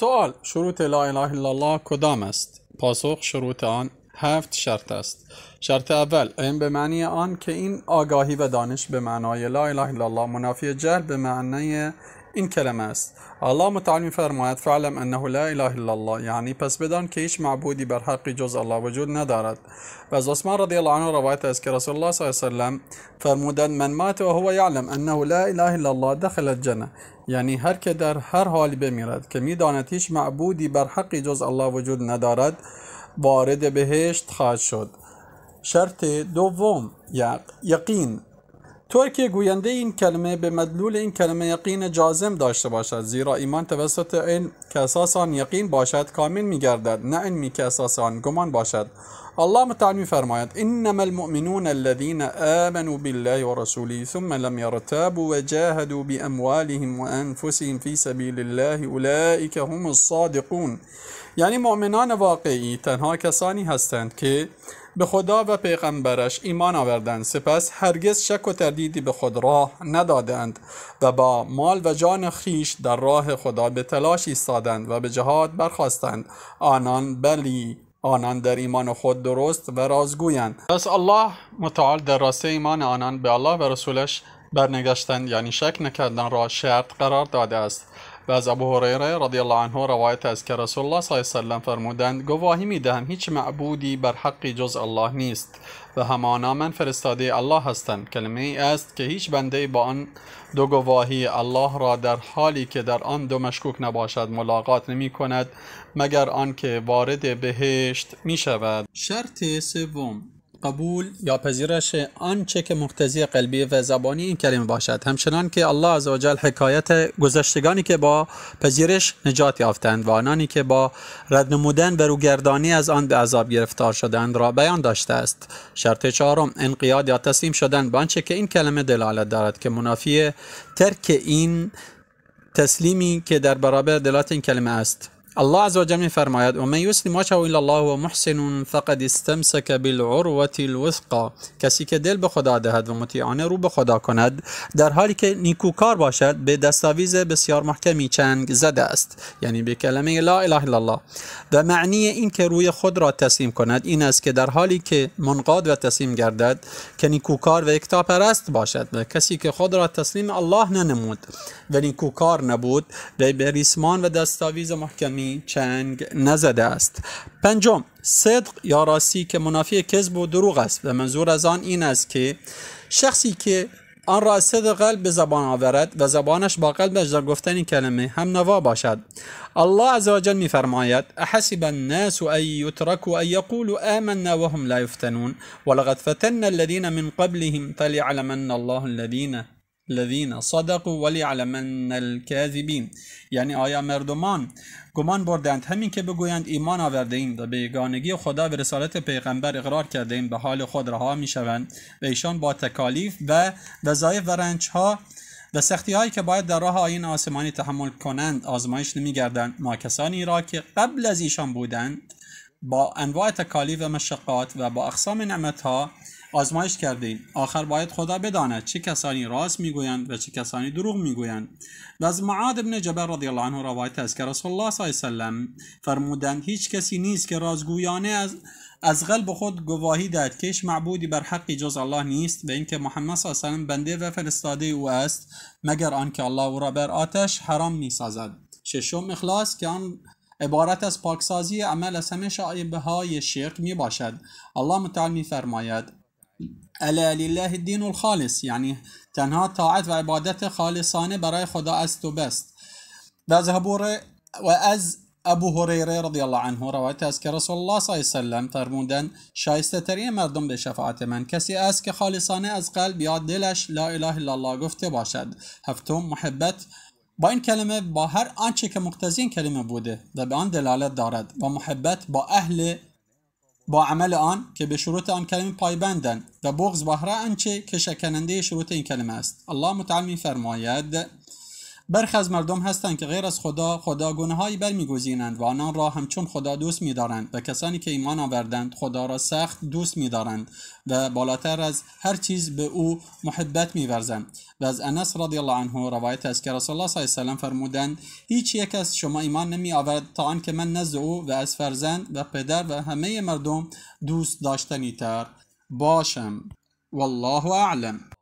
سوال شروط لا اله الا الله کدام است پاسخ شروط آن هفت شرط است شرط اول این به معنی آن که این آگاهی و دانش به معنای لا اله الا الله منافی جهل به معنی این کلمه است الله متعال میفرماید فعلم انه لا اله الا الله یعنی پس بدان که هیچ معبودی بر حق جز الله وجود ندارد و از عثمان رضی الله عنه روایت است که رسول الله صلی الله علیه وسلم فرمودند من مات و هو یعلم انه لا اله الا الله دخل الجنه یعنی هر که در هر حالی بمیرد که میداند هیچ معبودی بر حق جز الله وجود ندارد وارد بهشت خواهد شد شرط دوم یقین که گوینده این کلمه به مدلول این کلمه یقین جازم داشته باشد زیرا ایمان توسط این که یقین باشد کامل میگردد نه می که اساس گمان باشد الله متعال فرماید انما المؤمنون الذين آمنوا بالله ورسوله ثم لم يرتابوا وجاهدوا باموالهم وانفسهم في سبيل الله اولئك هم الصادقون یعنی مؤمنان واقعی تنها کسانی هستند که به خدا و پیغمبرش ایمان آوردند سپس هرگز شک و تردیدی به خود راه ندادند و با مال و جان خیش در راه خدا به تلاش ایستادند و به جهاد برخواستند آنان بلی آنان در ایمان خود درست و رازگویند پس الله متعال در راسته ایمان آنان به الله و رسولش برنگشتند یعنی شک نکردن را شرط قرار داده است و از ابو هریره رضی الله عنه روایت است که رسول الله صلی الله علیه و فرمودند گواهی میدهم هیچ معبودی بر حقی جز الله نیست و همانا من فرستاده الله هستم کلمه ای است که هیچ بنده با آن دو گواهی الله را در حالی که در آن دو مشکوک نباشد ملاقات نمی کند مگر آنکه وارد بهشت می شود شرط سوم قبول یا پذیرش آنچه که مقتضی قلبی و زبانی این کلمه باشد همچنان که الله عزوجل حکایت گذشتگانی که با پذیرش نجات یافتند و آنانی که با رد نمودن و روگردانی از آن به عذاب گرفتار شدند را بیان داشته است شرط چهارم انقیاد یا تسلیم شدن به آنچه که این کلمه دلالت دارد که منافی ترک این تسلیمی که در برابر دلات این کلمه است الله عز وجل می فرماید و من یسلم وجهه الى الله و محسن فقد استمسك بالعروه الوثقا کسی که دل به خدا دهد و مطیعانه رو به خدا کند در حالی که نیکوکار باشد به دستاویز بسیار محکمی چنگ زده است یعنی به کلمه لا اله الا الله و معنی این که روی خود را تسلیم کند این است که در حالی که منقاد و تسلیم گردد که نیکوکار و پرست باشد و کسی که خود را تسلیم الله ننمود و نیکوکار نبود به ریسمان و دستاویز محکمی چنگ نزده است پنجم صدق یا راستی که منافی کذب و دروغ است و منظور از آن این است که شخصی که آن را صدق قلب به زبان آورد و زبانش با قلبش در گفتن کلمه هم نوا باشد الله عزوجل میفرماید احسب الناس ان یترکوا ان یقولوا آمنا وهم لا یفتنون ولقد فتن الذين من قبلهم فليعلمن الله الذين الذین صدقوا ولیعلمن الکاذبین یعنی آیا مردمان گمان بردند همین که بگویند ایمان آورده ایم و به یگانگی خدا و رسالت پیغمبر اقرار کرده ایم به حال خود رها شوند و ایشان با تکالیف و وظایف و ها و سختی هایی که باید در راه آین آسمانی تحمل کنند آزمایش گردند ما کسانی را که قبل از ایشان بودند با انواع تکالیف و مشقات و با اقسام ها آزمایش کردیم آخر باید خدا بداند چه کسانی راست میگویند و چه کسانی دروغ میگویند و از معاد ابن جبر رضی الله عنه روایت است که رسول الله صلی الله علیه وسلم فرمودند هیچ کسی نیست که رازگویانه از از قلب خود گواهی داد که هیچ معبودی بر حقی جز الله نیست و اینکه محمد صلی الله علیه و بنده و فرستاده او است مگر آنکه الله او را بر آتش حرام میسازد ششم اخلاص که آن عبارت از پاکسازی عمل از همه شایبه های شرک می باشد الله متعال می فرماید الا لله الدین الخالص یعنی تنها طاعت و عبادت خالصانه برای خدا است و بست و از و از ابو هریره رضی الله عنه روایت است که رسول الله صلی الله علیه و فرمودند شایسته ترین مردم به شفاعت من کسی است که خالصانه از قلب یا دلش لا اله الا الله گفته باشد هفتم محبت با این کلمه با هر آنچه که مقتضی این کلمه بوده و به آن دلالت دارد و محبت با اهل با عمل آن که به شروط آن کلمه پایبندند و بغض با هر آنچه که شکننده شروط این کلمه است الله متعال فرماید برخی از مردم هستند که غیر از خدا خدا می برمیگزینند و آنان را همچون خدا دوست میدارند و کسانی که ایمان آوردند خدا را سخت دوست میدارند و بالاتر از هر چیز به او محبت میورزند و از انس رضی الله عنه روایت است که رسول الله صلی الله علیه و فرمودند هیچ یک از شما ایمان نمی آورد تا آنکه من نزد او و از فرزند و پدر و همه مردم دوست داشتنی تر باشم والله اعلم